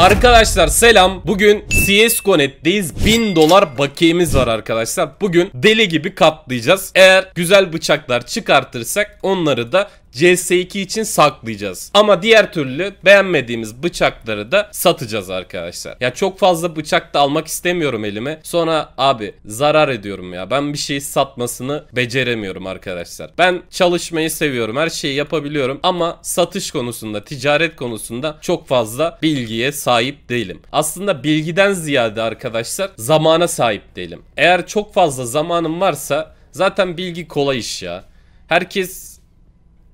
Arkadaşlar selam. Bugün CSGO Net'teyiz. 1000 dolar bakiyemiz var arkadaşlar. Bugün deli gibi katlayacağız. Eğer güzel bıçaklar çıkartırsak onları da CS2 için saklayacağız. Ama diğer türlü beğenmediğimiz bıçakları da satacağız arkadaşlar. Ya çok fazla bıçak da almak istemiyorum elime. Sonra abi zarar ediyorum ya. Ben bir şeyi satmasını beceremiyorum arkadaşlar. Ben çalışmayı seviyorum. Her şeyi yapabiliyorum ama satış konusunda, ticaret konusunda çok fazla bilgiye sahip değilim. Aslında bilgiden ziyade arkadaşlar zamana sahip değilim. Eğer çok fazla zamanım varsa zaten bilgi kolay iş ya. Herkes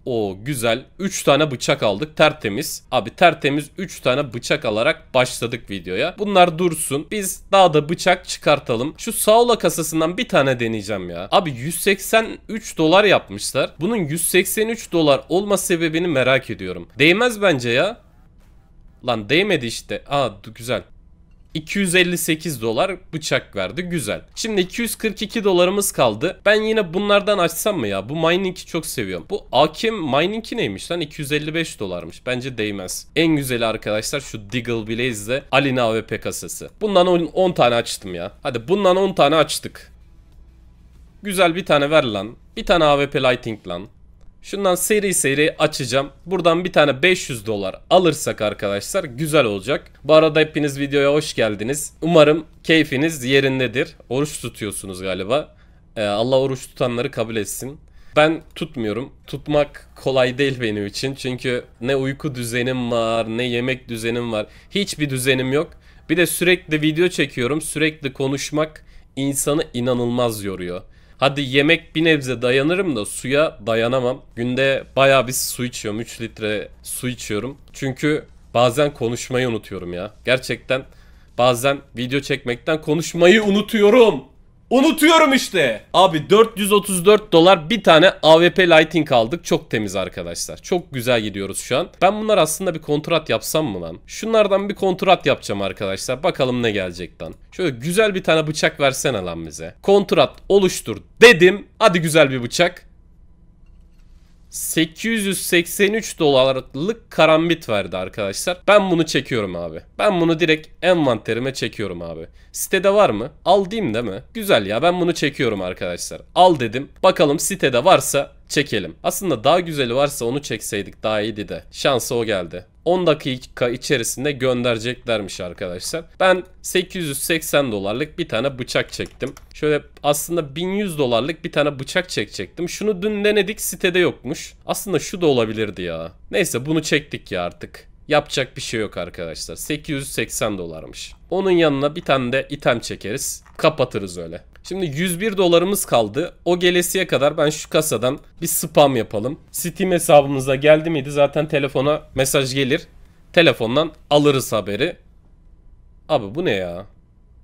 o güzel. 3 tane bıçak aldık. Tertemiz. Abi tertemiz 3 tane bıçak alarak başladık videoya. Bunlar dursun. Biz daha da bıçak çıkartalım. Şu Saula kasasından bir tane deneyeceğim ya. Abi 183 dolar yapmışlar. Bunun 183 dolar olma sebebini merak ediyorum. Değmez bence ya. Lan değmedi işte. Aa güzel. 258 dolar bıçak verdi. Güzel. Şimdi 242 dolarımız kaldı. Ben yine bunlardan açsam mı ya? Bu mining'i çok seviyorum. Bu Akim mining'i neymiş lan? 255 dolarmış. Bence değmez. En güzeli arkadaşlar şu Diggle Blaze'de Alina AWP kasası. Bundan 10 tane açtım ya. Hadi bundan 10 tane açtık. Güzel bir tane ver lan. Bir tane AWP Lighting lan. Şundan seri seri açacağım. Buradan bir tane 500 dolar alırsak arkadaşlar güzel olacak. Bu arada hepiniz videoya hoş geldiniz. Umarım keyfiniz yerindedir. Oruç tutuyorsunuz galiba. Ee, Allah oruç tutanları kabul etsin. Ben tutmuyorum. Tutmak kolay değil benim için. Çünkü ne uyku düzenim var, ne yemek düzenim var. Hiçbir düzenim yok. Bir de sürekli video çekiyorum. Sürekli konuşmak insanı inanılmaz yoruyor. Hadi yemek bir nebze dayanırım da suya dayanamam. Günde baya bir su içiyorum. 3 litre su içiyorum. Çünkü bazen konuşmayı unutuyorum ya. Gerçekten bazen video çekmekten konuşmayı unutuyorum. Unutuyorum işte. Abi 434 dolar bir tane AWP Lighting aldık. Çok temiz arkadaşlar. Çok güzel gidiyoruz şu an. Ben bunlar aslında bir kontrat yapsam mı lan? Şunlardan bir kontrat yapacağım arkadaşlar. Bakalım ne gelecek lan. Şöyle güzel bir tane bıçak versene lan bize. Kontrat oluştur dedim. Hadi güzel bir bıçak. 883 dolarlık karambit verdi arkadaşlar. Ben bunu çekiyorum abi. Ben bunu direkt envanterime çekiyorum abi. Sitede var mı? Al diyeyim değil mi? Güzel ya ben bunu çekiyorum arkadaşlar. Al dedim. Bakalım sitede varsa çekelim. Aslında daha güzeli varsa onu çekseydik daha iyiydi de. Şansı o geldi. 10 dakika içerisinde göndereceklermiş arkadaşlar. Ben 880 dolarlık bir tane bıçak çektim. Şöyle aslında 1100 dolarlık bir tane bıçak çekecektim. Şunu dün denedik sitede yokmuş. Aslında şu da olabilirdi ya. Neyse bunu çektik ya artık. Yapacak bir şey yok arkadaşlar. 880 dolarmış. Onun yanına bir tane de item çekeriz. Kapatırız öyle. Şimdi 101 dolarımız kaldı. O gelesiye kadar ben şu kasadan bir spam yapalım. Steam hesabımıza geldi miydi zaten telefona mesaj gelir. Telefondan alırız haberi. Abi bu ne ya?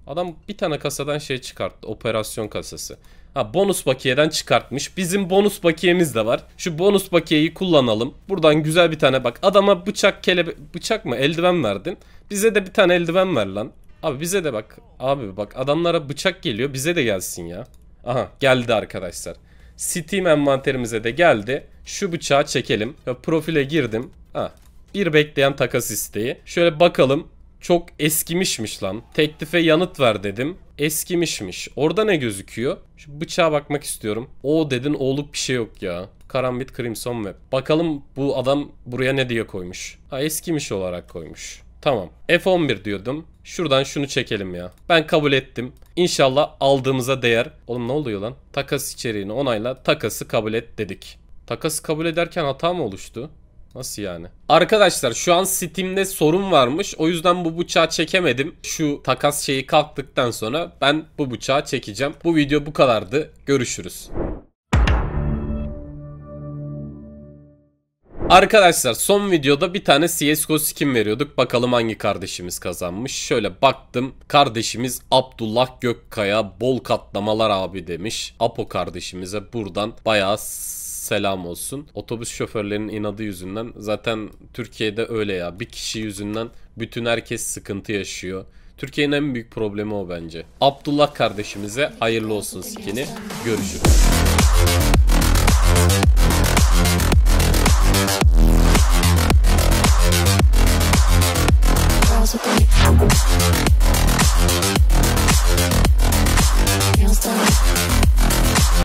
Adam bir tane kasadan şey çıkarttı. Operasyon kasası. Ha bonus bakiyeden çıkartmış. Bizim bonus bakiyemiz de var. Şu bonus bakiyeyi kullanalım. Buradan güzel bir tane bak. Adama bıçak kele bıçak mı eldiven verdin. Bize de bir tane eldiven ver lan. Abi bize de bak. Abi bak adamlara bıçak geliyor. Bize de gelsin ya. Aha geldi arkadaşlar. Steam envanterimize de geldi. Şu bıçağı çekelim. Ya, profile girdim. Ha, bir bekleyen takas isteği. Şöyle bakalım. Çok eskimişmiş lan. Teklife yanıt ver dedim. Eskimişmiş. Orada ne gözüküyor? Şu bıçağa bakmak istiyorum. O dedin oğluk bir şey yok ya. Karambit Crimson Web. Bakalım bu adam buraya ne diye koymuş. Ha eskimiş olarak koymuş. Tamam. F11 diyordum. Şuradan şunu çekelim ya. Ben kabul ettim. İnşallah aldığımıza değer. Oğlum ne oluyor lan? Takas içeriğini onayla. Takası kabul et dedik. Takası kabul ederken hata mı oluştu? Nasıl yani? Arkadaşlar şu an Steam'de sorun varmış. O yüzden bu bıçağı çekemedim. Şu takas şeyi kalktıktan sonra ben bu bıçağı çekeceğim. Bu video bu kadardı. Görüşürüz. Arkadaşlar son videoda bir tane CSGO skin veriyorduk. Bakalım hangi kardeşimiz kazanmış. Şöyle baktım. Kardeşimiz Abdullah Gökkaya bol katlamalar abi demiş. Apo kardeşimize buradan bayağı selam olsun. Otobüs şoförlerinin inadı yüzünden zaten Türkiye'de öyle ya bir kişi yüzünden bütün herkes sıkıntı yaşıyor. Türkiye'nin en büyük problemi o bence. Abdullah kardeşimize hayırlı olsun skini. Görüşürüz. Thank you.